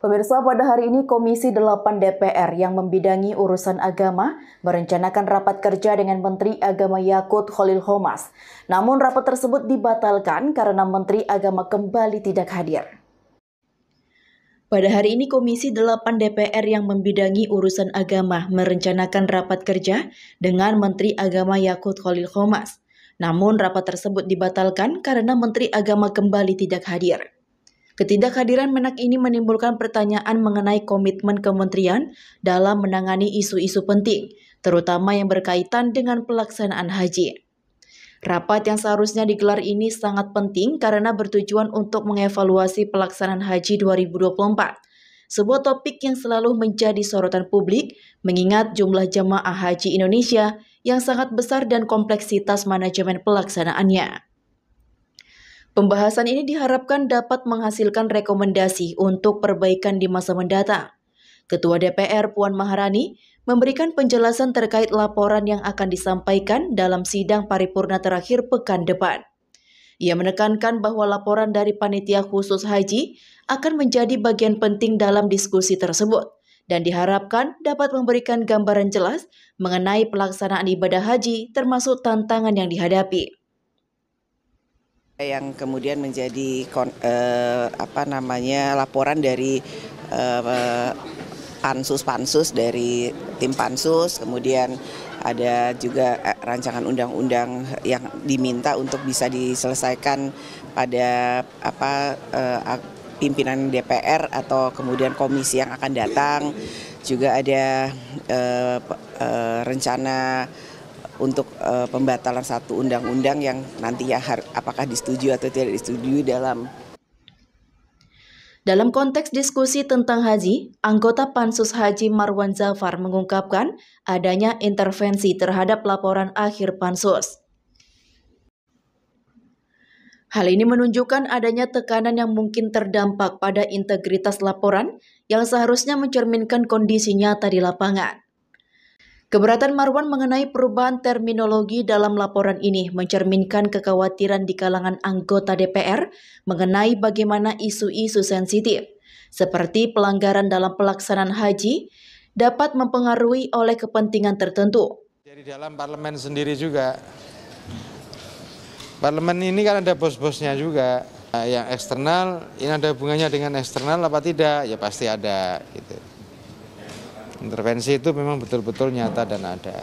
Pemirsa, pada hari ini Komisi 8 DPR yang membidangi urusan agama merencanakan rapat kerja dengan Menteri Agama Yakut Khalil Homas. Namun rapat tersebut dibatalkan karena Menteri Agama kembali tidak hadir. Pada hari ini Komisi 8 DPR yang membidangi urusan agama merencanakan rapat kerja dengan Menteri Agama Yakut Khalil Homas. Namun rapat tersebut dibatalkan karena Menteri Agama kembali tidak hadir. Ketidakhadiran Menak ini menimbulkan pertanyaan mengenai komitmen kementerian dalam menangani isu-isu penting, terutama yang berkaitan dengan pelaksanaan haji. Rapat yang seharusnya digelar ini sangat penting karena bertujuan untuk mengevaluasi pelaksanaan haji 2024. Sebuah topik yang selalu menjadi sorotan publik mengingat jumlah jemaah haji Indonesia yang sangat besar dan kompleksitas manajemen pelaksanaannya. Pembahasan ini diharapkan dapat menghasilkan rekomendasi untuk perbaikan di masa mendatang. Ketua DPR Puan Maharani memberikan penjelasan terkait laporan yang akan disampaikan dalam sidang paripurna terakhir pekan depan. Ia menekankan bahwa laporan dari panitia khusus haji akan menjadi bagian penting dalam diskusi tersebut dan diharapkan dapat memberikan gambaran jelas mengenai pelaksanaan ibadah haji termasuk tantangan yang dihadapi yang kemudian menjadi eh, apa namanya laporan dari pansus eh, pansus pansus dari tim pansus kemudian ada juga eh, rancangan undang-undang yang diminta untuk bisa diselesaikan pada apa eh, pimpinan DPR atau kemudian komisi yang akan datang juga ada eh, eh, rencana untuk uh, pembatalan satu undang-undang yang nantinya apakah disetujui atau tidak disetujui dalam dalam konteks diskusi tentang haji, anggota Pansus Haji Marwan Zafar mengungkapkan adanya intervensi terhadap laporan akhir Pansus. Hal ini menunjukkan adanya tekanan yang mungkin terdampak pada integritas laporan yang seharusnya mencerminkan kondisinya nyata lapangan. Keberatan Marwan mengenai perubahan terminologi dalam laporan ini mencerminkan kekhawatiran di kalangan anggota DPR mengenai bagaimana isu-isu sensitif, seperti pelanggaran dalam pelaksanaan haji, dapat mempengaruhi oleh kepentingan tertentu. Dari dalam parlemen sendiri juga, parlemen ini kan ada bos-bosnya juga, yang eksternal ini ada hubungannya dengan eksternal apa tidak, ya pasti ada gitu. Intervensi itu memang betul-betul nyata dan ada.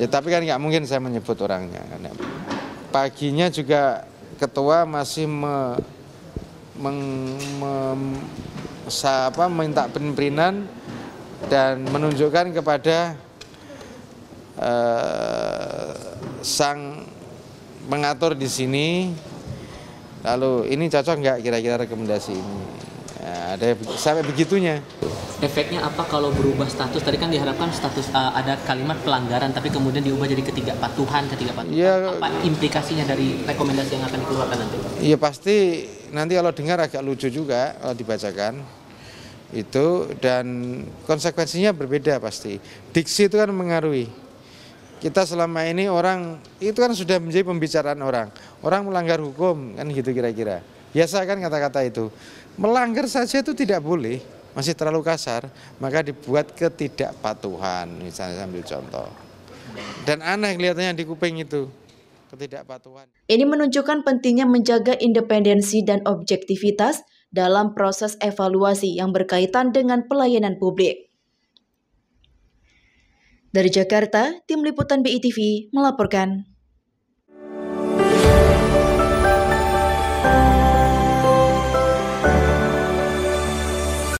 Ya tapi kan nggak mungkin saya menyebut orangnya. Kan, ya. Paginya juga ketua masih me, meng, me, apa, minta pimpinan dan menunjukkan kepada eh, sang mengatur di sini lalu ini cocok nggak kira-kira rekomendasi ini Ya, ada sampai begitunya. Efeknya apa kalau berubah status? Tadi kan diharapkan status uh, ada kalimat pelanggaran, tapi kemudian diubah jadi ketiga patuhan, ketiga patuhan. Ya, apa implikasinya dari rekomendasi yang akan dikeluarkan nanti? Iya pasti nanti kalau dengar agak lucu juga kalau dibacakan itu dan konsekuensinya berbeda pasti. Diksi itu kan mengaruhi kita selama ini orang itu kan sudah menjadi pembicaraan orang. Orang melanggar hukum kan gitu kira-kira. Biasa ya, kan kata-kata itu. Melanggar saja itu tidak boleh, masih terlalu kasar, maka dibuat ketidakpatuhan, misalnya sambil contoh. Dan aneh kelihatannya di kuping itu ketidakpatuhan. Ini menunjukkan pentingnya menjaga independensi dan objektivitas dalam proses evaluasi yang berkaitan dengan pelayanan publik. Dari Jakarta, tim liputan BITV melaporkan.